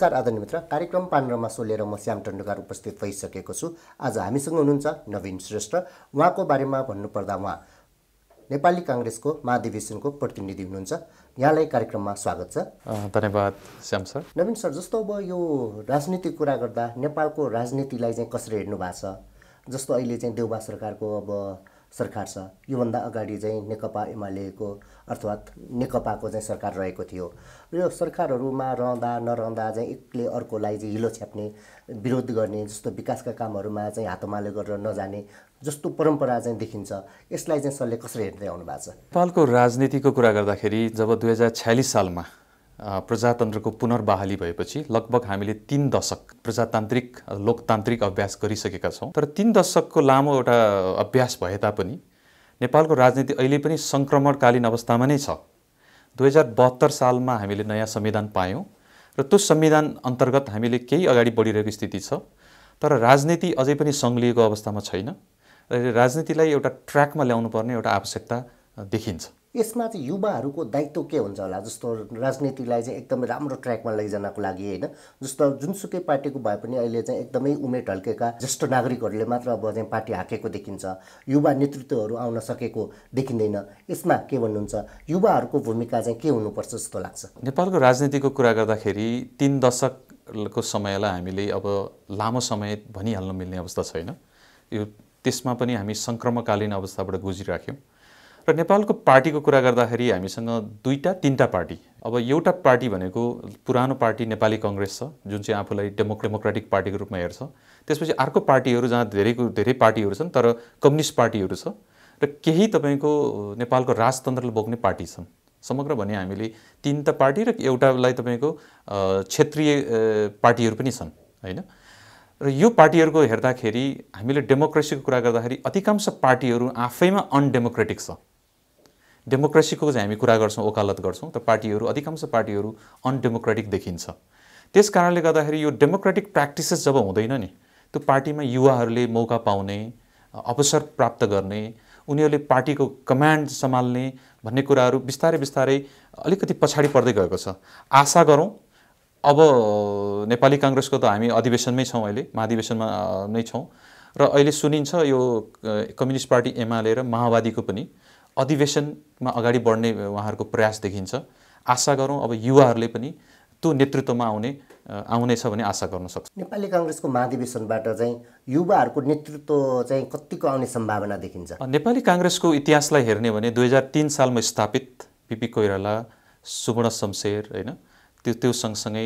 नमस्कार आदरणीय मित्र कार्यक्रम पानरमा सोलेर म श्याम टन्डकार उपस्थित भइसकेको छु आज हामीसँग हुनुहुन्छ नवीन श्रेष्ठ उहाँको बारेमा भन्नुपर्दा उहाँ नेपाली काङ्ग्रेसको महाधिवेशनको प्रतिनिधि हुनुहुन्छ यहाँलाई कार्यक्रममा स्वागत छ धन्यवाद श्याम सर नवीन सर जस्तो अब यो राजनीतिक कुरा गर्दा नेपालको राजनीतिलाई चाहिँ कसरी हेर्नु भएको छ जस्तो अहिले चाहिँ देउबा सरकारको अब सरकार छ योभन्दा अगाडि चाहिँ नेकपा एमालेको अर्थात् नेकपाको चाहिँ सरकार रहेको थियो यो सरकारहरूमा रहँदा नरहँदा चाहिँ एकले अर्कोलाई चाहिँ हिलो छ्याप्ने विरोध गर्ने जस्तो विकासका कामहरूमा चाहिँ हातमाले गरेर नजाने जस्तो परम्परा चाहिँ देखिन्छ यसलाई चाहिँ सरले कसरी हेर्दै आउनु भएको छ नेपालको राजनीतिको कुरा गर्दाखेरि जब दुई हजार छ्यालिस सालमा प्रजातन्त्रको पुनर्बहाली भएपछि लगभग हामीले तिन दशक प्रजातान्त्रिक लोकतान्त्रिक अभ्यास गरिसकेका छौँ तर तिन दशकको लामो एउटा अभ्यास भए तापनि नेपालको राजनीति अहिले पनि सङ्क्रमणकालीन अवस्थामा नै छ दुई हजार बहत्तर सालमा हामीले नयाँ संविधान पायौँ र त्यो संविधान अन्तर्गत हामीले केही अगाडि बढिरहेको स्थिति छ तर राजनीति अझै पनि सङ्घलिएको अवस्थामा छैन र राजनीतिलाई एउटा ट्र्याकमा ल्याउनु पर्ने एउटा आवश्यकता देखिन्छ यसमा चाहिँ युवाहरूको दायित्व के हुन्छ होला जस्तो राजनीतिलाई चाहिँ एकदमै राम्रो ट्र्याकमा लैजानको लागि होइन जस्तो जुनसुकै पार्टीको भए पनि अहिले चाहिँ एकदमै उमेर ढल्केका ज्येष्ठ नागरिकहरूले मात्र अब चाहिँ पार्टी हाकेको देखिन्छ युवा नेतृत्वहरू आउन सकेको देखिँदैन यसमा के भन्नुहुन्छ युवाहरूको भूमिका चाहिँ के हुनुपर्छ जस्तो लाग्छ नेपालको राजनीतिको कुरा गर्दाखेरि तिन दशकको समयलाई हामीले अब लामो समय भनिहाल्नु मिल्ने अवस्था छैन यो त्यसमा पनि हामी सङ्क्रमकालीन अवस्थाबाट गुजिराख्यौँ र नेपालको पार्टीको कुरा गर्दाखेरि हामीसँग दुईवटा तिनवटा पार्टी अब एउटा पार्टी भनेको पुरानो पार्टी नेपाली कङ्ग्रेस छ जुन चाहिँ आफूलाई डेमो डेमोक्रेटिक पार्टीको रूपमा हेर्छ त्यसपछि अर्को पार्टीहरू जहाँ धेरैको धेरै पार्टीहरू छन् तर कम्युनिस्ट पार्टीहरू छ र केही तपाईँको नेपालको राजतन्त्रले बोक्ने पार्टी छन् समग्र भने हामीले तिनवटा पार्टी र एउटालाई तपाईँको क्षेत्रीय पार्टीहरू पनि छन् होइन र यो पार्टीहरूको हेर्दाखेरि हामीले डेमोक्रेसीको कुरा गर्दाखेरि अधिकांश पार्टीहरू आफैमा अनडेमोक्रेटिक छ डेमोक्रेसीको चाहिँ हामी कुरा गर्छौँ ओकालत गर्छौँ त पार्टीहरू अधिकांश पार्टीहरू अनडेमोक्रेटिक देखिन्छ त्यस कारणले गर्दाखेरि यो डेमोक्रेटिक प्र्याक्टिसेस जब हुँदैन नि त्यो पार्टीमा युवाहरूले मौका पाउने अवसर प्राप्त गर्ने उनीहरूले पार्टीको कमान्ड सम्हाल्ने भन्ने कुराहरू बिस्तारै बिस्तारै अलिकति पछाडि पर्दै गएको छ आशा गरौँ अब नेपाली काङ्ग्रेसको त हामी अधिवेशनमै छौँ अहिले महाधिवेशनमा नै छौँ र अहिले सुनिन्छ यो कम्युनिस्ट पार्टी एमाले र माओवादीको पनि अधिवेशनमा अगाडि बढ्ने उहाँहरूको प्रयास देखिन्छ आशा गरौँ अब युवाहरूले पनि त्यो नेतृत्वमा आउने आउनेछ भने आशा गर्न सक्छ नेपाली काङ्ग्रेसको महाधिवेशनबाट चाहिँ युवाहरूको नेतृत्व चाहिँ कतिको आउने सम्भावना देखिन्छ नेपाली काङ्ग्रेसको इतिहासलाई हेर्ने भने दुई हजार तिन सालमा स्थापित पिपी कोइराला सुवर्ण शमशेर होइन त्यो त्यो सँगसँगै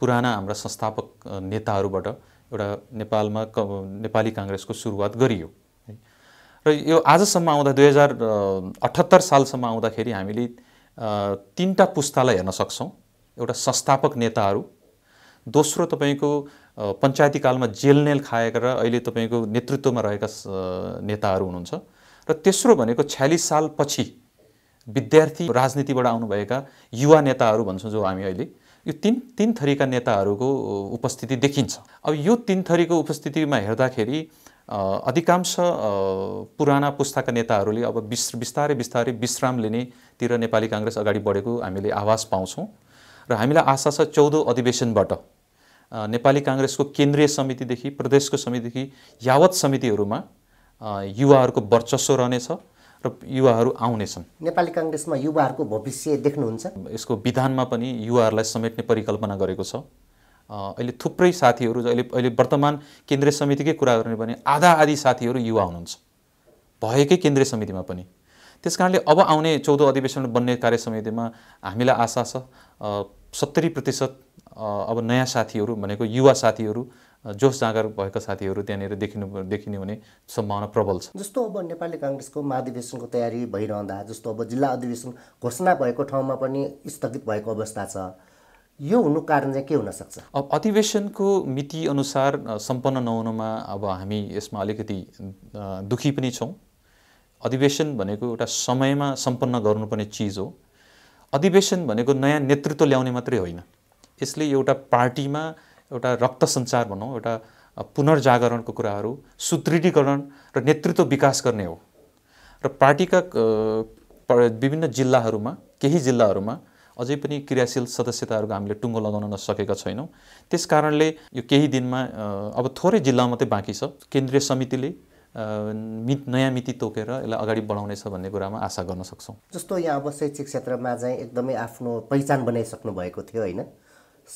पुराना हाम्रा संस्थापक नेताहरूबाट एउटा नेपालमा नेपाली काङ्ग्रेसको सुरुवात गरियो र यो आजसम्म आउँदा दुई हजार अठहत्तर सालसम्म आउँदाखेरि हामीले तिनवटा पुस्तालाई हेर्न सक्छौँ एउटा संस्थापक नेताहरू दोस्रो तपाईँको पञ्चायती कालमा जेलनेल खाएका र अहिले तपाईँको नेतृत्वमा रहेका नेताहरू हुनुहुन्छ र तेस्रो भनेको छ्यालिस सालपछि विद्यार्थी राजनीतिबाट आउनुभएका युवा नेताहरू भन्छौँ जो हामी अहिले यो तिन तिन थरीका नेताहरूको उपस्थिति देखिन्छ अब यो तिन थरीको उपस्थितिमा हेर्दाखेरि अधिकांश पुराना पुस्ताका नेताहरूले अब बिस बिस्तारै बिस्तारै विश्राम लिनेतिर नेपाली काङ्ग्रेस अगाडि बढेको हामीले आवाज पाउँछौँ र हामीलाई आशा छ चौधौँ अधिवेशनबाट नेपाली काङ्ग्रेसको केन्द्रीय समितिदेखि प्रदेशको समितिदेखि यावत समितिहरूमा युवाहरूको वर्चस्व रहनेछ र युवाहरू आउनेछन् नेपाली काङ्ग्रेसमा युवाहरूको भविष्य देख्नुहुन्छ यसको विधानमा पनि युवाहरूलाई समेट्ने परिकल्पना गरेको छ अहिले थुप्रै साथीहरू अहिले अहिले वर्तमान केन्द्रीय समितिकै कुरा गर्ने भने आधा आधी साथीहरू युवा हुनुहुन्छ भएकै केन्द्रीय समितिमा पनि त्यस कारणले अब आउने चौधौँ अधिवेशन बन्ने कार्य समितिमा हामीलाई आशा छ सत्तरी प्रतिशत अब नयाँ साथीहरू भनेको युवा साथीहरू जोस जाँगर भएका साथीहरू त्यहाँनिर देखिनु देखिने हुने सम्भावना प्रबल छ जस्तो अब नेपाली काङ्ग्रेसको महाधिवेशनको तयारी भइरहँदा जस्तो अब जिल्ला अधिवेशन घोषणा भएको ठाउँमा पनि स्थगित भएको अवस्था छ यो हुनु कारण चाहिँ के हुनसक्छ अब अधिवेशनको मिति अनुसार सम्पन्न नहुनुमा अब हामी यसमा अलिकति दुखी पनि छौँ अधिवेशन भनेको एउटा समयमा सम्पन्न गर्नुपर्ने चिज हो अधिवेशन भनेको नयाँ नेतृत्व ल्याउने मात्रै होइन यसले एउटा पार्टीमा एउटा रक्त सञ्चार भनौँ एउटा पुनर्जागरणको कुराहरू सुदृढीकरण र नेतृत्व विकास गर्ने हो र पार्टीका विभिन्न जिल्लाहरूमा केही जिल्लाहरूमा अझै पनि क्रियाशील सदस्यताहरूको हामीले टुङ्गो लगाउन नसकेका छैनौँ त्यस कारणले यो केही दिनमा अब थोरै जिल्ला मात्रै बाँकी छ केन्द्रीय समितिले मि नयाँ मिति तोकेर यसलाई अगाडि बढाउनेछ भन्ने कुरामा आशा गर्न सक्छौँ जस्तो यहाँ अब शैक्षिक क्षेत्रमा चाहिँ एकदमै आफ्नो पहिचान बनाइसक्नु भएको थियो होइन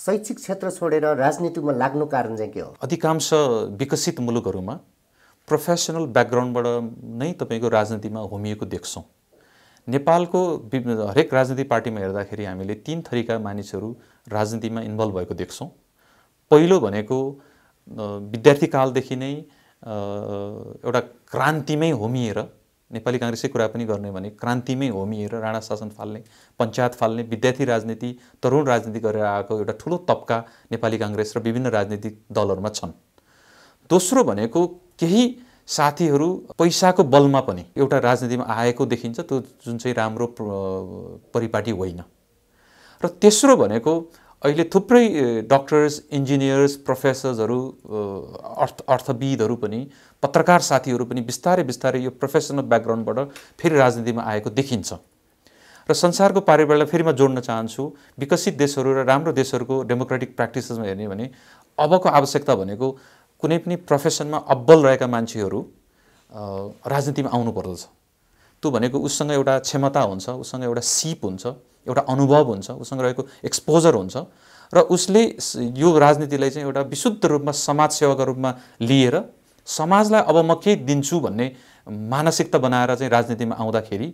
शैक्षिक क्षेत्र छोडेर राजनीतिमा लाग्नु कारण चाहिँ के हो अधिकांश विकसित मुलुकहरूमा प्रोफेसनल ब्याकग्राउन्डबाट नै तपाईँको राजनीतिमा होमिएको देख्छौँ नेपालको हरेक राजनीतिक पार्टीमा हेर्दाखेरि हामीले तिन थरीका मानिसहरू राजनीतिमा इन्भल्भ भएको देख्छौँ पहिलो भनेको विद्यार्थी कालदेखि नै एउटा क्रान्तिमै होमिएर नेपाली काङ्ग्रेसकै कुरा पनि गर्ने भने क्रान्तिमै होमिएर राणा शासन फाल्ने पञ्चायत फाल्ने विद्यार्थी राजनीति तरुण राजनीति गरेर आएको एउटा ठुलो तब्का नेपाली काङ्ग्रेस र विभिन्न राजनीतिक दलहरूमा छन् दोस्रो भनेको केही साथीहरू पैसाको बलमा पनि एउटा राजनीतिमा आएको देखिन्छ त्यो जुन चाहिँ राम्रो परिपाटी होइन र तेस्रो भनेको अहिले थुप्रै डक्टर्स इन्जिनियर्स प्रोफेसर्सहरू अर्थ अर्थविदहरू पनि पत्रकार साथीहरू पनि बिस्तारै बिस्तारै यो प्रोफेसनल ब्याकग्राउन्डबाट फेरि राजनीतिमा आएको देखिन्छ र संसारको पारिवारलाई फेरि म जोड्न चाहन्छु विकसित देशहरू र राम्रो देशहरूको डेमोक्रेटिक प्र्याक्टिसेसमा हेर्ने भने अबको आवश्यकता भनेको कुनै पनि प्रोफेसनमा अब्बल रहेका मान्छेहरू राजनीतिमा आउनु पर्दछ त्यो भनेको उससँग एउटा क्षमता हुन्छ उससँग एउटा सिप हुन्छ एउटा अनुभव हुन्छ उसँग रहेको एक्सपोजर हुन्छ र उसले यो राजनीतिलाई चाहिँ एउटा विशुद्ध रूपमा समाज समाजसेवाको रूपमा लिएर समाजलाई अब म के दिन्छु भन्ने मानसिकता बनाएर चाहिँ राजनीतिमा आउँदाखेरि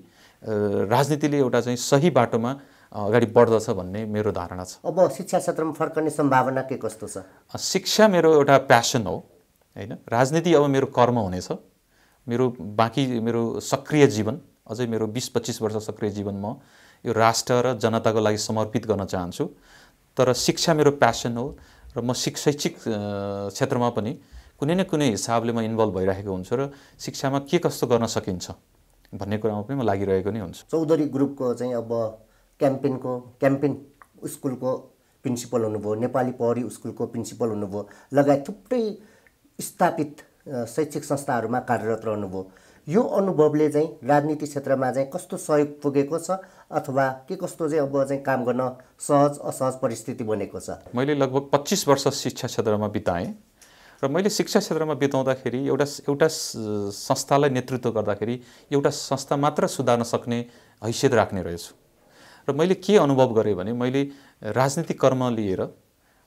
राजनीतिले एउटा चाहिँ सही बाटोमा अगाडि बढ्दछ भन्ने मेरो धारणा छ अब शिक्षा क्षेत्रमा फर्कने सम्भावना के कस्तो छ शिक्षा मेरो एउटा प्यासन हो होइन राजनीति अब मेरो कर्म हुनेछ मेरो बाँकी मेरो सक्रिय जीवन अझै मेरो बिस पच्चिस वर्ष सक्रिय जीवन म यो राष्ट्र र जनताको लागि समर्पित गर्न चाहन्छु तर शिक्षा मेरो प्यासन हो र म शैक्षिक क्षेत्रमा पनि कुनै न कुनै हिसाबले म इन्भल्भ भइरहेको हुन्छु र शिक्षामा के कस्तो गर्न सकिन्छ भन्ने कुरामा पनि म लागिरहेको नै हुन्छु चौधरी ग्रुपको चाहिँ अब क्याम्पेनको क्याम्पेन स्कुलको प्रिन्सिपल हुनुभयो नेपाली पहरी स्कुलको प्रिन्सिपल हुनुभयो लगायत थुप्रै स्थापित शैक्षिक संस्थाहरूमा कार्यरत रहनुभयो यो अनुभवले चाहिँ राजनीति क्षेत्रमा चाहिँ कस्तो सहयोग पुगेको छ अथवा के कस्तो चाहिँ अब चाहिँ काम गर्न सहज असहज परिस्थिति बनेको छ मैले लगभग पच्चिस वर्ष शिक्षा क्षेत्रमा बिताएँ र मैले शिक्षा क्षेत्रमा बिताउँदाखेरि एउटा एउटा संस्थालाई नेतृत्व गर्दाखेरि एउटा संस्था मात्र सुधार्न सक्ने हैसियत राख्ने रहेछु र मैले के अनुभव गरेँ भने मैले राजनीतिक कर्म लिएर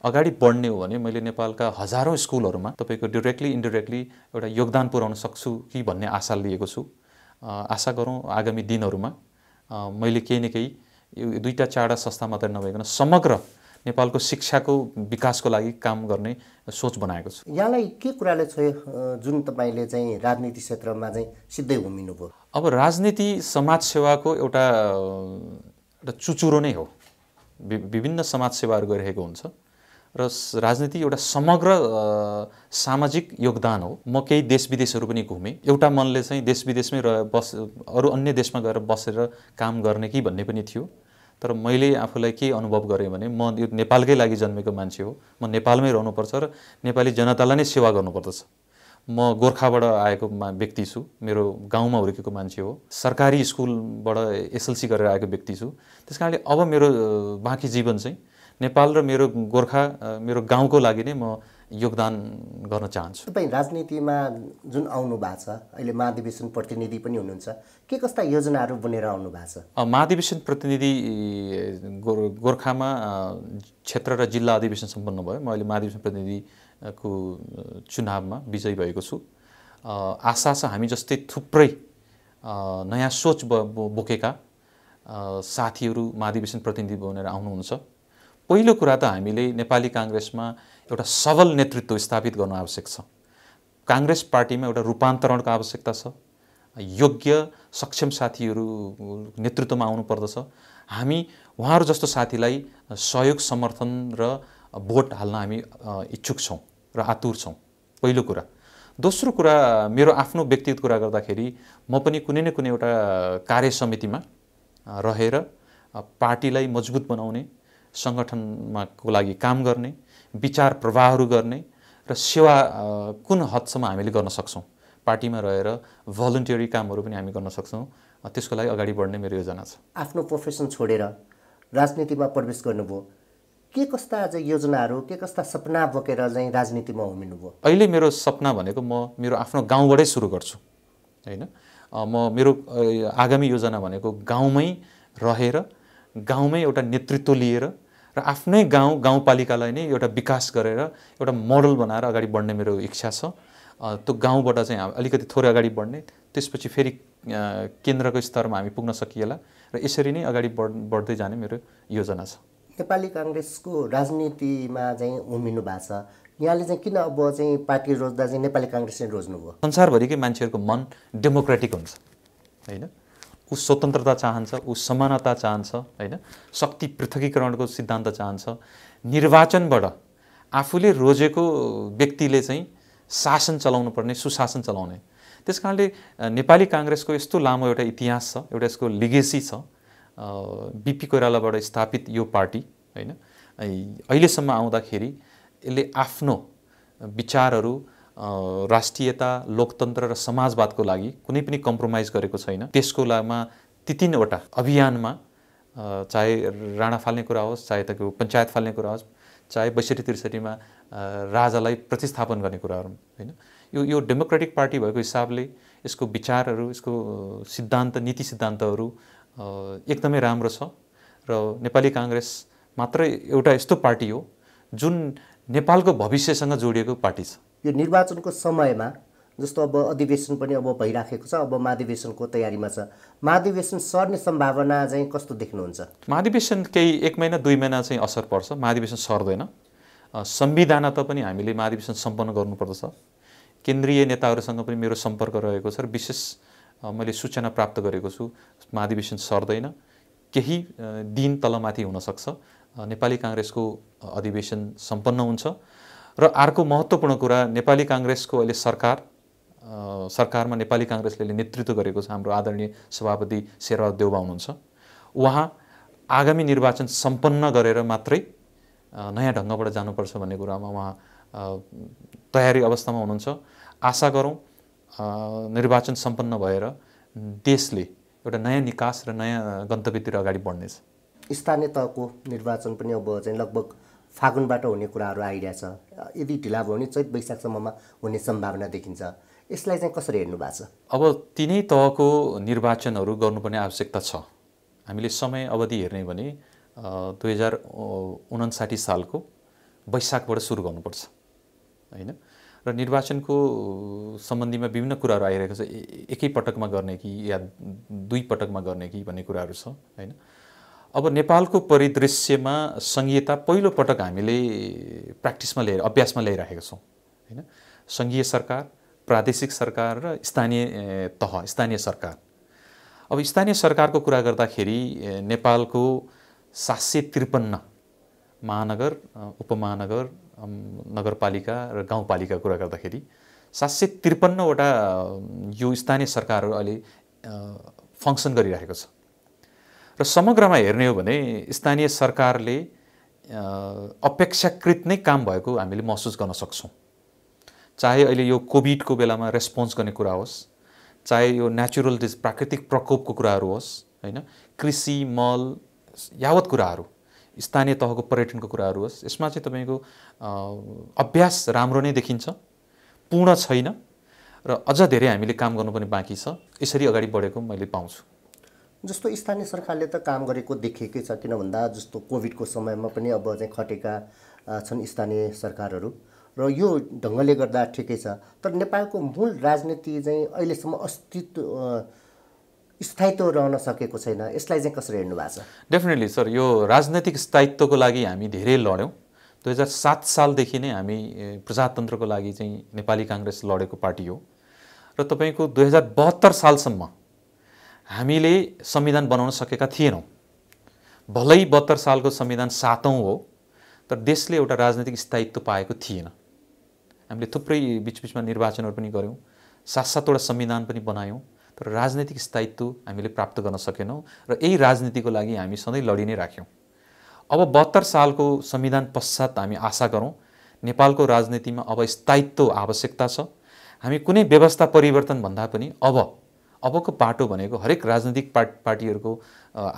अगाडि बढ्ने हो भने मैले नेपालका हजारौँ स्कुलहरूमा तपाईँको डिरेक्टली इन्डिरेक्टली एउटा योगदान पुर्याउन सक्छु कि भन्ने आशा लिएको छु आशा गरौँ आगामी दिनहरूमा मैले केही न केही यो दुईवटा चारवटा संस्था मात्रै नभइकन समग्र नेपालको शिक्षाको विकासको लागि काम गर्ने सोच बनाएको छु यहाँलाई के कुराले छ जुन तपाईँले चाहिँ राजनीति क्षेत्रमा चाहिँ सिधै उमिनुभयो अब राजनीति समाजसेवाको एउटा र चुचुरो नै हो विभिन्न समाजसेवाहरू गरिरहेको हुन्छ र राजनीति एउटा समग्र सामाजिक योगदान हो म केही देश विदेशहरू पनि घुमेँ एउटा मनले चाहिँ देश विदेशमै रह बस अरू अन्य देशमा गएर बसेर काम गर्ने कि भन्ने पनि थियो तर मैले आफूलाई के अनुभव गरेँ भने म यो नेपालकै लागि जन्मेको मान्छे हो म नेपालमै रहनुपर्छ र नेपाली जनतालाई नै सेवा गर्नुपर्दछ म गोर्खाबाट आएको व्यक्ति छु मेरो गाउँमा हुर्केको मान्छे हो सरकारी स्कुलबाट एसएलसी गरेर आएको व्यक्ति छु त्यस कारणले अब मेरो बाँकी जीवन चाहिँ नेपाल र मेरो गोर्खा मेरो गाउँको लागि नै म योगदान गर्न चाहन्छु तपाईँ राजनीतिमा जुन आउनु भएको छ अहिले महाधिवेशन प्रतिनिधि पनि हुनुहुन्छ के कस्ता योजनाहरू बनेर आउनु भएको छ महाधिवेशन प्रतिनिधि गोर्खामा क्षेत्र र जिल्ला अधिवेशन सम्पन्न भयो म अहिले महाधिवेशन प्रतिनिधि को चुनावमा विजयी भएको छु आशा छ हामी जस्तै थुप्रै नयाँ सोच ब बोकेका साथीहरू महाधिवेशन प्रतिनिधि बनेर आउनुहुन्छ पहिलो कुरा त हामीले नेपाली काङ्ग्रेसमा एउटा सबल नेतृत्व स्थापित गर्नु आवश्यक छ काङ्ग्रेस पार्टीमा एउटा रूपान्तरणको आवश्यकता छ योग्य सक्षम साथीहरू नेतृत्वमा आउनुपर्दछ हामी उहाँहरू जस्तो साथीलाई सहयोग समर्थन र भोट हाल्न हामी इच्छुक छौँ र आतुर छौँ पहिलो कुरा दोस्रो कुरा मेरो आफ्नो व्यक्तिगत कुरा गर्दाखेरि म पनि कुनै न कुनै एउटा कार्य समितिमा रहेर पार्टीलाई मजबुत बनाउने को लागि काम गर्ने विचार प्रवाहहरू गर्ने र सेवा कुन हदसम्म हामीले गर्न सक्छौँ पार्टीमा रहेर भलन्टियरी कामहरू पनि हामी गर्न सक्छौँ त्यसको लागि अगाडि बढ्ने मेरो योजना छ आफ्नो प्रोफेसन छोडेर राजनीतिमा प्रवेश गर्नुभयो के कस्ता चाहिँ योजनाहरू के कस्ता सपना बोकेर चाहिँ राजनीतिमा होमिनुभयो अहिले मेरो सपना भनेको म मेरो आफ्नो गाउँबाटै सुरु गर्छु होइन म मेरो आगामी योजना भनेको गाउँमै रहेर गाउँमै एउटा नेतृत्व लिएर र आफ्नै गाउँ गाउँपालिकालाई नै एउटा विकास गरेर एउटा मोडल बनाएर अगाडि बढ्ने मेरो इच्छा छ त्यो गाउँबाट चाहिँ अलिकति थोरै अगाडि बढ्ने त्यसपछि फेरि केन्द्रको स्तरमा हामी पुग्न सकिएला र यसरी नै अगाडि बढ बढ्दै जाने मेरो योजना छ नेपाली काङ्ग्रेसको राजनीतिमा चाहिँ उमिनु भएको छ यहाँले चाहिँ किन अब चाहिँ पार्टी रोज्दा चाहिँ नेपाली काङ्ग्रेस नै रोज्नुभयो संसारभरिकै मान्छेहरूको मन डेमोक्रेटिक हुन्छ होइन ऊ स्वतन्त्रता चाहन्छ ऊ समानता चाहन्छ होइन शक्ति पृथकीकरणको सिद्धान्त चाहन्छ निर्वाचनबाट आफूले रोजेको व्यक्तिले चाहिँ शासन चलाउनु पर्ने सुशासन चलाउने त्यस कारणले नेपाली काङ्ग्रेसको यस्तो लामो एउटा इतिहास छ एउटा यसको लिगेसी छ बिपी कोइरालाबाट स्थापित यो पार्टी होइन अहिलेसम्म आउँदाखेरि यसले आफ्नो विचारहरू राष्ट्रियता लोकतन्त्र र समाजवादको लागि कुनै पनि कम्प्रोमाइज गरेको छैन त्यसको लामा ती तिनवटा अभियानमा चाहे राणा फाल्ने कुरा होस् चाहे तपाईँको पञ्चायत फाल्ने कुरा होस् चाहे बैसठी त्रिसठीमा राजालाई प्रतिस्थापन गर्ने कुराहरू होइन यो यो डेमोक्रेटिक पार्टी भएको हिसाबले यसको विचारहरू यसको सिद्धान्त नीति सिद्धान्तहरू एकदमै राम्रो छ र नेपाली काङ्ग्रेस मात्रै एउटा यस्तो पार्टी हो जुन नेपालको भविष्यसँग जोडिएको पार्टी छ यो निर्वाचनको समयमा जस्तो अब अधिवेशन पनि अब भइराखेको छ अब महाधिवेशनको तयारीमा छ महाधिवेशन सर्ने सम्भावना चाहिँ कस्तो देख्नुहुन्छ महाधिवेशन केही एक महिना दुई महिना चाहिँ असर पर्छ महाधिवेशन सर्दैन संविधान त पनि हामीले महाधिवेशन सम्पन्न गर्नुपर्दछ केन्द्रीय नेताहरूसँग पनि मेरो सम्पर्क रहेको छ र विशेष मैले सूचना प्राप्त गरेको छु महाधिवेशन सर्दैन केही दिन तलमाथि हुनसक्छ नेपाली काङ्ग्रेसको अधिवेशन सम्पन्न हुन्छ र अर्को महत्त्वपूर्ण कुरा नेपाली काङ्ग्रेसको अहिले सरकार सरकारमा नेपाली काङ्ग्रेसले नेतृत्व गरेको छ हाम्रो आदरणीय सभापति शेरबहादुर देउबा हुनुहुन्छ उहाँ आगामी निर्वाचन सम्पन्न गरेर मात्रै नयाँ ढङ्गबाट जानुपर्छ भन्ने कुरामा उहाँ तयारी अवस्थामा हुनुहुन्छ आशा गरौँ निर्वाचन सम्पन्न भएर देशले एउटा नयाँ निकास र नयाँ गन्तव्यतिर अगाडि बढ्नेछ स्थानीय तहको निर्वाचन पनि अब चाहिँ लगभग फागुनबाट हुने कुराहरू आइरहेछ यदि ढिला भयो भने चैत वैशाखसम्ममा हुने सम्भावना देखिन्छ यसलाई चाहिँ कसरी हेर्नु भएको छ अब तिनै तहको निर्वाचनहरू गर्नुपर्ने आवश्यकता छ हामीले समय अवधि हेर्ने भने दुई हजार उनासाठी सालको वैशाखबाट सुरु गर्नुपर्छ होइन र निर्वाचनको सम्बन्धीमा विभिन्न कुराहरू आइरहेको छ एकै पटकमा गर्ने कि या दुई पटकमा गर्ने कि भन्ने कुराहरू छ होइन अब नेपालको परिदृश्यमा सङ्घीयता पहिलो पटक हामीले प्र्याक्टिसमा ल्याएर अभ्यासमा ल्याइरहेका छौँ होइन सङ्घीय सरकार प्रादेशिक सरकार र स्थानीय तह स्थानीय सरकार अब स्थानीय सरकारको कुरा गर्दाखेरि नेपालको सात सय त्रिपन्न महानगर उपमहानगर नगरपालिका र गाउँपालिका कुरा गर्दाखेरि सात सय त्रिपन्नवटा यो स्थानीय सरकारहरू अहिले फङ्सन गरिरहेको छ र समग्रमा हेर्ने हो भने स्थानीय सरकारले अपेक्षाकृत नै काम भएको हामीले महसुस गर्न सक्छौँ चाहे अहिले यो कोभिडको बेलामा रेस्पोन्स गर्ने कुरा होस् चाहे यो नेचुरल प्राकृतिक प्रकोपको कुराहरू होस् होइन कृषि मल यावत कुराहरू स्थानीय तहको पर्यटनको कुराहरू होस् यसमा चाहिँ तपाईँको अभ्यास राम्रो नै देखिन्छ पूर्ण छैन र अझ धेरै हामीले काम गर्नु पनि बाँकी छ यसरी अगाडि बढेको मैले पाउँछु जस्तो स्थानीय सरकारले त काम गरेको देखेकै छ किन भन्दा जस्तो कोभिडको समयमा पनि अब चाहिँ खटेका छन् स्थानीय सरकारहरू र यो ढङ्गले गर्दा ठिकै छ तर नेपालको मूल राजनीति चाहिँ अहिलेसम्म अस्तित्व स्थायित्व रहन सकेको छैन यसलाई चाहिँ कसरी हेर्नु भएको छ डेफिनेटली सर यो राजनैतिक स्थायित्वको लागि हामी धेरै लड्यौँ दुई हजार सात सालदेखि नै हामी प्रजातन्त्रको लागि चाहिँ नेपाली काङ्ग्रेस लडेको पार्टी हो र तपाईँको दुई हजार बहत्तर सालसम्म हामीले संविधान बनाउन सकेका थिएनौँ भलै बहत्तर सालको संविधान सातौँ हो तर देशले एउटा राजनैतिक स्थायित्व पाएको थिएन हामीले थुप्रै बिचबिचमा निर्वाचनहरू पनि गऱ्यौँ सात सातवटा संविधान पनि बनायौँ तर राजनैतिक स्थायित्व हामीले प्राप्त गर्न सकेनौँ र यही राजनीतिको लागि हामी सधैँ लडी नै राख्यौँ अब बहत्तर सालको संविधान पश्चात हामी आशा गरौँ नेपालको राजनीतिमा अब स्थायित्व आवश्यकता छ हामी कुनै व्यवस्था परिवर्तन भन्दा पनि अब अबको बाटो भनेको हरेक राजनीतिक पार्ट पार्टीहरूको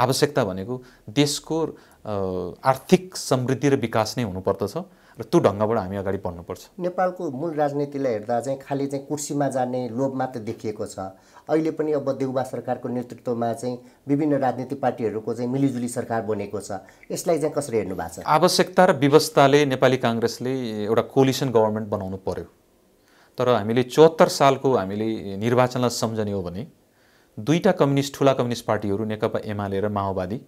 आवश्यकता भनेको देशको आर्थिक समृद्धि र विकास नै हुनुपर्दछ र त्यो ढङ्गबाट हामी अगाडि बढ्नुपर्छ नेपालको मूल राजनीतिलाई हेर्दा चाहिँ खालि चाहिँ कुर्सीमा जाने लोभ मात्र देखिएको छ अहिले पनि अब देउबा सरकारको नेतृत्वमा चाहिँ विभिन्न राजनीतिक पार्टीहरूको चाहिँ मिलिजुली सरकार बनेको छ यसलाई चाहिँ कसरी हेर्नु भएको छ आवश्यकता र व्यवस्थाले नेपाली काङ्ग्रेसले एउटा कोलिसन गभर्मेन्ट बनाउनु पर्यो तर हामीले चौहत्तर सालको हामीले निर्वाचनलाई सम्झने हो भने दुईवटा कम्युनिस्ट ठुला कम्युनिस्ट पार्टीहरू नेकपा एमाले र माओवादी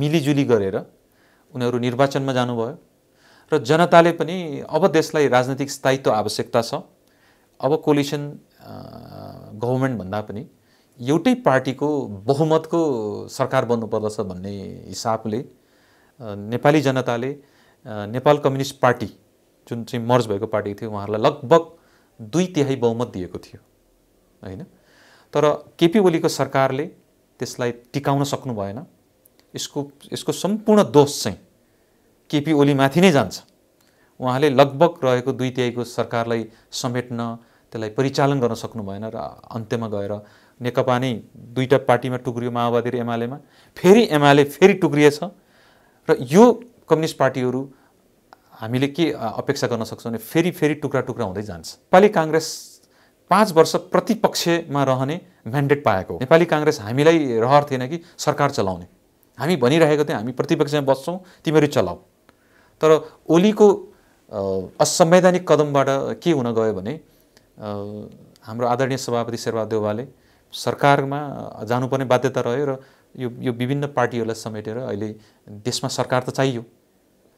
मिलिजुली गरेर उनीहरू निर्वाचनमा जानुभयो र जनताले पनि अब देशलाई राजनैतिक स्थायित्व आवश्यकता छ अब कोलिसन गभर्मेन्ट भन्दा पनि एउटै पार्टीको बहुमतको सरकार बन्नुपर्दछ भन्ने हिसाबले नेपाली जनताले नेपाल कम्युनिस्ट पार्टी जुन चाहिँ मर्ज भएको पार्टी थियो उहाँहरूलाई लगभग दुई तिहाई बहुमत दिएको थियो होइन तर केपी ओलीको सरकारले त्यसलाई टिकाउन सक्नु भएन यसको यसको सम्पूर्ण दोष चाहिँ केपी ओलीमाथि नै जान्छ उहाँले लगभग रहेको दुई तिहाईको सरकारलाई समेट्न त्यसलाई परिचालन गर्न सक्नु भएन र अन्त्यमा गएर नेकपा नै दुईवटा पार्टीमा टुक्रियो माओवादी र एमालेमा फेरि एमाले फेरि टुक्रिएछ र यो कम्युनिस्ट पार्टीहरू हामीले के अपेक्षा गर्न सक्छौँ भने फेरि फेरि टुक्रा टुक्रा हुँदै जान्छ नेपाली काङ्ग्रेस पाँच वर्ष प्रतिपक्षमा रहने म्यान्डेट पाएको नेपाली काङ्ग्रेस हामीलाई रहर थिएन कि सरकार चलाउने हामी भनिरहेको थियौँ हामी प्रतिपक्षमा बस्छौँ तिमीहरू चलाऊ तर ओलीको असंवैधानिक कदमबाट के हुन गयो भने हाम्रो आदरणीय सभापति शेरबहादुर देवालले सरकारमा जानुपर्ने बाध्यता रह्यो र यो यो विभिन्न पार्टीहरूलाई समेटेर अहिले देशमा सरकार त चाहियो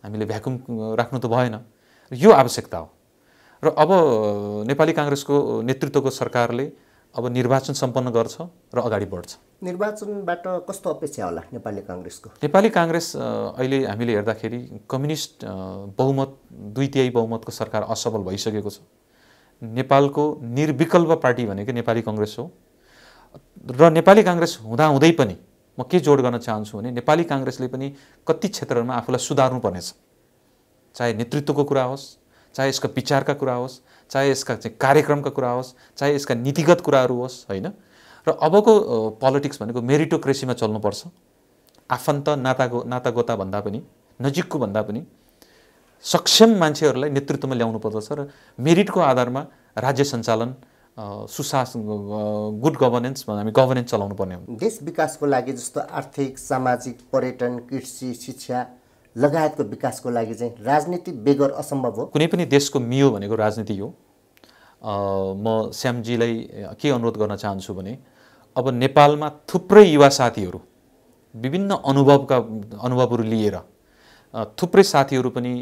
हामीले भ्याकुम राख्नु त भएन यो आवश्यकता हो र अब नेपाली काङ्ग्रेसको नेतृत्वको सरकारले अब निर्वाचन सम्पन्न गर्छ र अगाडि बढ्छ निर्वाचनबाट कस्तो अपेक्षा होला नेपाली काङ्ग्रेसको नेपाली काङ्ग्रेस अहिले हामीले हेर्दाखेरि कम्युनिस्ट बहुमत दुई तिहाई बहुमतको सरकार असफल भइसकेको छ नेपालको निर्विकल्प पार्टी भनेको नेपाली कङ्ग्रेस हो र नेपाली काङ्ग्रेस हुँदाहुँदै पनि म के जोड गर्न चाहन्छु भने नेपाली काङ्ग्रेसले पनि कति क्षेत्रहरूमा आफूलाई सुधार्नुपर्नेछ चाहे नेतृत्वको कुरा होस् चाहे यसको विचारका कुरा होस् चाहे यसका चाहिँ कार्यक्रमका कुरा होस् चाहे यसका नीतिगत कुराहरू होस् होइन र अबको पोलिटिक्स भनेको मेरिटोक्रेसीमा चल्नुपर्छ आफन्त नातागो नातागोता भन्दा पनि नजिकको भन्दा पनि सक्षम मान्छेहरूलाई नेतृत्वमा ल्याउनु पर्दछ र मेरिटको आधारमा राज्य सञ्चालन सुशासन गुड गभर्नेन्स हामी गभर्नेन्स चलाउनु पर्ने हो देश विकासको लागि जस्तो आर्थिक सामाजिक पर्यटन कृषि शिक्षा लगायतको विकासको लागि चाहिँ राजनीति बेगर असम्भव हो कुनै पनि देशको मियो भनेको राजनीति हो म श्यामजीलाई के अनुरोध गर्न चाहन्छु भने अब नेपालमा थुप्रै युवा साथीहरू विभिन्न अनुभवका अनुभवहरू लिएर थुप्रै साथीहरू पनि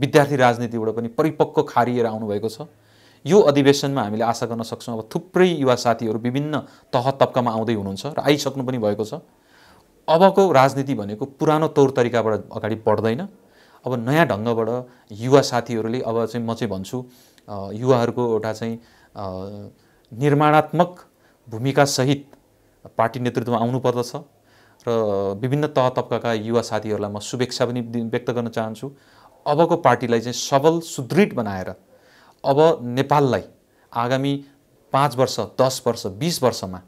विद्यार्थी राजनीतिबाट पनि परिपक्व खारिएर आउनुभएको छ यो अधिवेशनमा हामीले आशा गर्न सक्छौँ अब थुप्रै युवा साथीहरू विभिन्न तह तब्कामा आउँदै हुनुहुन्छ र आइसक्नु पनि भएको छ अबको राजनीति भनेको पुरानो तौर तरिकाबाट अगाडि बढ्दैन अब नयाँ ढङ्गबाट युवा साथीहरूले अब चाहिँ म चाहिँ भन्छु युवाहरूको एउटा चाहिँ निर्माणात्मक भूमिकासहित पार्टी नेतृत्वमा आउनुपर्दछ र विभिन्न तह तबका युवा साथीहरूलाई म शुभेच्छा पनि व्यक्त गर्न चाहन्छु अबको पार्टीलाई चाहिँ सबल सुदृढ बनाएर अब नेपाललाई आगामी पाँच वर्ष दस वर्ष बिस वर्षमा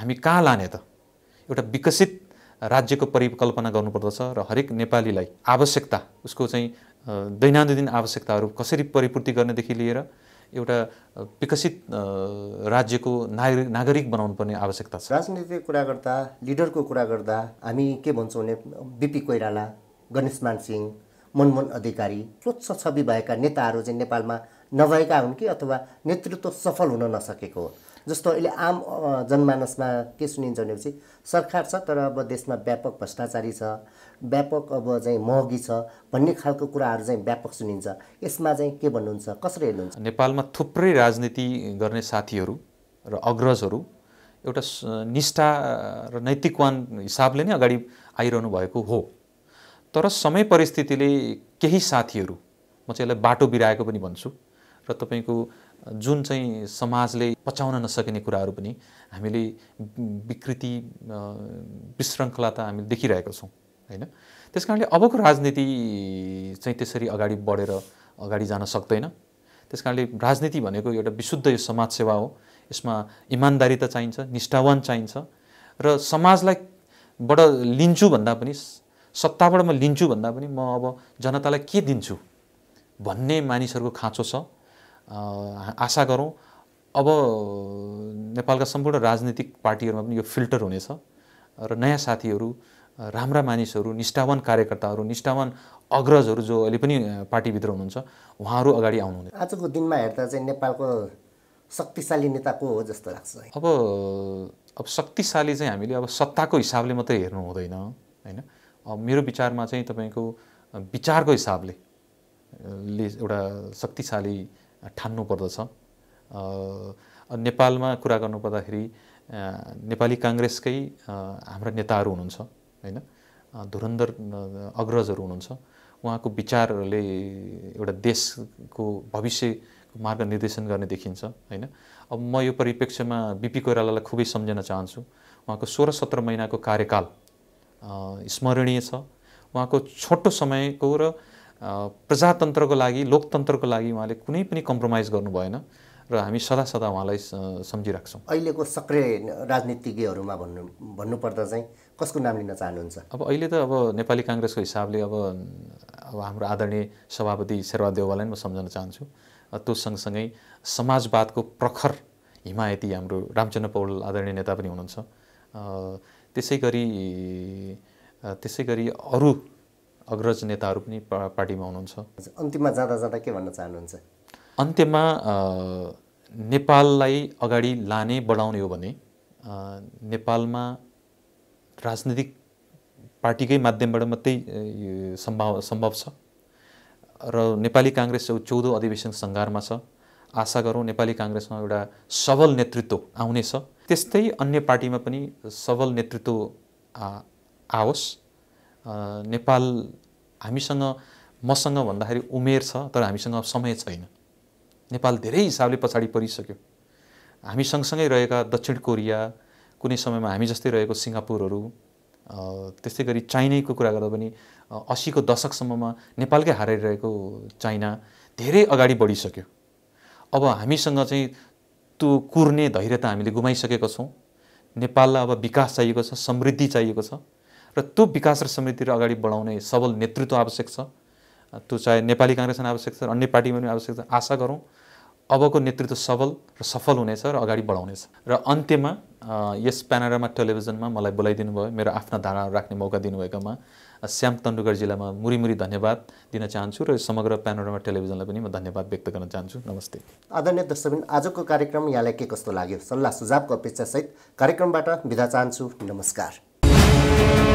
हामी कहाँ लाने त एउटा विकसित राज्यको परिकल्पना गर्नुपर्दछ र हरेक नेपालीलाई आवश्यकता उसको चाहिँ दैनन्दिन आवश्यकताहरू कसरी परिपूर्ति गर्नेदेखि लिएर एउटा विकसित राज्यको नागरिक नागरिक बनाउनु पर्ने आवश्यकता छ राजनीतिक कुरा गर्दा लिडरको कुरा गर्दा हामी के भन्छौँ भने बिपी कोइराला गणेशमान सिंह मनमोहन अधिकारी स्वच्छ छवि भएका नेताहरू चाहिँ नेपालमा नभएका हुन् कि अथवा नेतृत्व सफल हुन नसकेको हो जस्तो अहिले आम जनमानसमा के सुनिन्छ भनेपछि सरकार छ तर अब देशमा व्यापक भ्रष्टाचारी छ व्यापक अब चाहिँ महँगी छ भन्ने खालको कुराहरू चाहिँ व्यापक सुनिन्छ यसमा चाहिँ के भन्नुहुन्छ कसरी हेर्नुहुन्छ नेपालमा थुप्रै राजनीति गर्ने साथीहरू र अग्रजहरू एउटा निष्ठा र नैतिकवान हिसाबले नै अगाडि आइरहनु भएको हो तर समय परिस्थितिले केही साथीहरू म चाहिँ यसलाई बाटो बिराएको पनि भन्छु र तपाईँको जुन चाहिँ समाजले पचाउन नसकिने कुराहरू पनि हामीले विकृति विशृङ्खला त हामीले देखिरहेका छौँ होइन त्यस कारणले अबको राजनीति चाहिँ त्यसरी अगाडि बढेर अगाडि जान सक्दैन त्यस कारणले राजनीति भनेको एउटा विशुद्ध यो समाजसेवा हो यसमा इमान्दारी त चाहिन्छ निष्ठावान चाहिन्छ र समाजलाई समाजलाईबाट लिन्छु भन्दा पनि सत्ताबाट म लिन्छु भन्दा पनि म अब जनतालाई के दिन्छु भन्ने मानिसहरूको खाँचो छ आशा गरौँ अब नेपालका सम्पूर्ण राजनीतिक पार्टीहरूमा पनि यो फिल्टर हुनेछ र नयाँ साथीहरू राम्रा मानिसहरू निष्ठावान कार्यकर्ताहरू निष्ठावान अग्रजहरू जो अहिले पनि पार्टीभित्र हुनुहुन्छ उहाँहरू अगाडि आउनुहुने आजको दिनमा हेर्दा चाहिँ नेपालको शक्तिशाली नेता को हो जस्तो लाग्छ अब अब शक्तिशाली चाहिँ हामीले अब सत्ताको हिसाबले मात्रै हेर्नु हुँदैन होइन मेरो विचारमा चाहिँ तपाईँको विचारको हिसाबले एउटा शक्तिशाली ठान्नुपर्दछ नेपालमा कुरा गर्नुपर्दाखेरि नेपाली काङ्ग्रेसकै हाम्रा नेताहरू हुनुहुन्छ होइन धुरन्धर अग्रजहरू हुनुहुन्छ उहाँको विचारहरूले एउटा देशको भविष्यको मार्ग निर्देशन गर्ने देखिन्छ होइन अब म यो परिप्रेक्ष्यमा बिपी कोइरालालाई खुबै सम्झन चाहन्छु उहाँको सोह्र सत्र महिनाको कार्यकाल स्मरणीय छ उहाँको छोटो समयको र प्रजातन्त्रको लागि लोकतन्त्रको लागि उहाँले कुनै पनि कम्प्रोमाइज गर्नु भएन र हामी सदा सदा उहाँलाई सम्झिराख्छौँ अहिलेको सक्रिय राजनीतिज्ञहरूमा भन्नु भन्नुपर्दा चाहिँ कसको नाम लिन चाहनुहुन्छ अब अहिले त अब नेपाली काङ्ग्रेसको हिसाबले अब अब हाम्रो आदरणीय सभापति शेरबहादेवालाई म सम्झन चाहन्छु त्यो सँगसँगै समाजवादको प्रखर हिमायती हाम्रो रामचन्द्र पौडेल आदरणीय नेता पनि हुनुहुन्छ त्यसै गरी त्यसै गरी अरू अग्रज नेताहरू पनि पार्टीमा हुनुहुन्छ अन्तिममा जाँदा जाँदा के भन्न चाहनुहुन्छ अन्त्यमा नेपाललाई अगाडि लाने बढाउने हो भने नेपालमा राजनीतिक पार्टीकै माध्यमबाट मात्रै सम्भाव सम्भव छ र नेपाली काङ्ग्रेस चौधौँ अधिवेशन सङ्घारमा छ आशा गरौँ नेपाली काङ्ग्रेसमा एउटा सबल नेतृत्व आउनेछ त्यस्तै अन्य पार्टीमा पनि सबल नेतृत्व आओस् नेपाल हामीसँग मसँग भन्दाखेरि उमेर छ तर हामीसँग समय छैन नेपाल धेरै हिसाबले पछाडि परिसक्यो हामी सँगसँगै रहेका दक्षिण कोरिया कुनै समयमा हामी जस्तै रहेको सिङ्गापुरहरू त्यस्तै गरी चाइनाको कुरा गर्दा पनि असीको दशकसम्ममा नेपालकै हारिरहेको चाइना धेरै अगाडि बढिसक्यो अब हामीसँग चाहिँ त्यो कुर्ने धैर्यता हामीले गुमाइसकेको छौँ नेपाललाई अब विकास चाहिएको छ समृद्धि चाहिएको छ र त्यो विकास र समृद्धितिर अगाडि बढाउने सबल नेतृत्व आवश्यक छ त्यो चाहे नेपाली काङ्ग्रेसमा आवश्यक छ अन्य पार्टीमा पनि आवश्यक छ आशा गरौँ अबको नेतृत्व सबल र सफल हुनेछ र अगाडि बढाउनेछ र अन्त्यमा यस प्यानारामा टेलिभिजनमा मलाई बोलाइदिनु भयो मेरो आफ्ना धारणा राख्ने मौका दिनुभएकोमा श्याम तन्डुगर जिल्लामा मुरी धन्यवाद दिन चाहन्छु र समग्र प्यानोरामा टेलिभिजनलाई पनि म धन्यवाद व्यक्त गर्न चाहन्छु नमस्ते आदरणीय दर्शकबिन आजको कार्यक्रम यहाँलाई के कस्तो लाग्यो सल्लाह सुझावको अपेक्षासहित कार्यक्रमबाट बिदा चाहन्छु नमस्कार